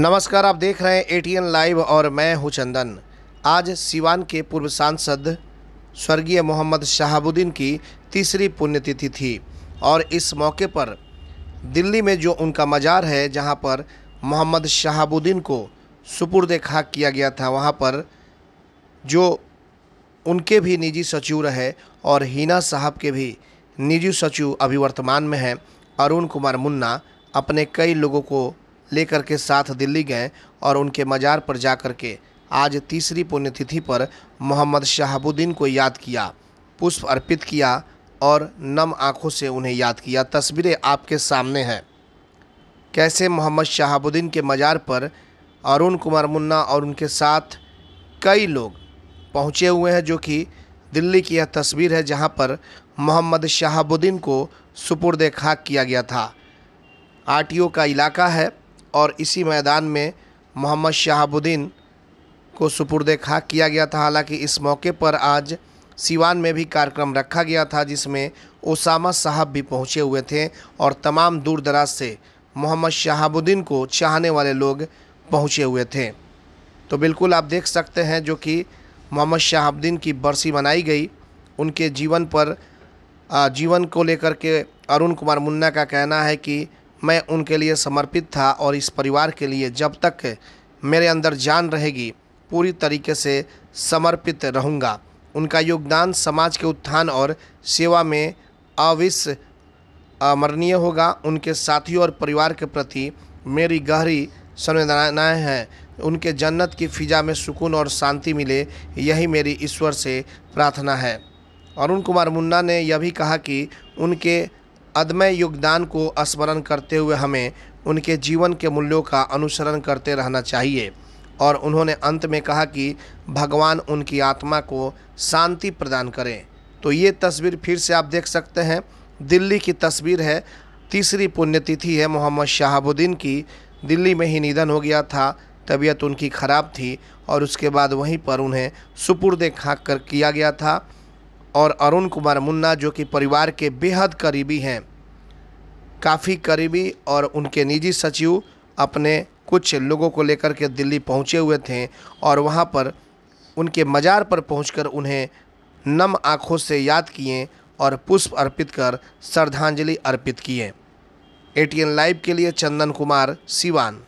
नमस्कार आप देख रहे हैं एटीएन लाइव और मैं हूं चंदन आज सिवान के पूर्व सांसद स्वर्गीय मोहम्मद शहाबुद्दीन की तीसरी पुण्यतिथि थी और इस मौके पर दिल्ली में जो उनका मज़ार है जहां पर मोहम्मद शहाबुद्दीन को सुपुर्द खाक किया गया था वहां पर जो उनके भी निजी सचिव रहे और हीना साहब के भी निजी सचिव अभी वर्तमान में हैं अरुण कुमार मुन्ना अपने कई लोगों को लेकर के साथ दिल्ली गए और उनके मज़ार पर जा कर के आज तीसरी पुण्यतिथि पर मोहम्मद शहाबुद्दीन को याद किया पुष्प अर्पित किया और नम आँखों से उन्हें याद किया तस्वीरें आपके सामने हैं कैसे मोहम्मद शहाबुद्दीन के मज़ार पर अरुण कुमार मुन्ना और उनके साथ कई लोग पहुँचे हुए हैं जो कि दिल्ली की यह तस्वीर है जहाँ पर मोहम्मद शहाबुद्दीन को सुपुर्द खाक किया गया था आरटीओ का इलाका है और इसी मैदान में मोहम्मद शहाबुद्दीन को सुपुर्द खाक किया गया था हालांकि इस मौके पर आज सीवान में भी कार्यक्रम रखा गया था जिसमें ओसामा साहब भी पहुंचे हुए थे और तमाम दूर दराज से मोहम्मद शहाबुद्दीन को चाहने वाले लोग पहुंचे हुए थे तो बिल्कुल आप देख सकते हैं जो कि मोहम्मद शहाबुद्दीन की बरसी मनाई गई उनके जीवन पर जीवन को लेकर के अरुण कुमार मुन्ना का कहना है कि मैं उनके लिए समर्पित था और इस परिवार के लिए जब तक मेरे अंदर जान रहेगी पूरी तरीके से समर्पित रहूँगा उनका योगदान समाज के उत्थान और सेवा में अविस अमरणीय होगा उनके साथियों और परिवार के प्रति मेरी गहरी संवेदनाएँ हैं उनके जन्नत की फ़िज़ा में सुकून और शांति मिले यही मेरी ईश्वर से प्रार्थना है अरुण कुमार मुन्ना ने यह भी कहा कि उनके अदम्य योगदान को स्मरण करते हुए हमें उनके जीवन के मूल्यों का अनुसरण करते रहना चाहिए और उन्होंने अंत में कहा कि भगवान उनकी आत्मा को शांति प्रदान करें तो ये तस्वीर फिर से आप देख सकते हैं दिल्ली की तस्वीर है तीसरी पुण्यतिथि है मोहम्मद शहाबुद्दीन की दिल्ली में ही निधन हो गया था तबीयत उनकी ख़राब थी और उसके बाद वहीं पर उन्हें सुपुर्द खाक कर किया गया था और अरुण कुमार मुन्ना जो कि परिवार के बेहद करीबी हैं काफ़ी करीबी और उनके निजी सचिव अपने कुछ लोगों को लेकर के दिल्ली पहुंचे हुए थे और वहां पर उनके मज़ार पर पहुंचकर उन्हें नम आँखों से याद किए और पुष्प अर्पित कर श्रद्धांजलि अर्पित किए एटीएन लाइव के लिए चंदन कुमार सिवान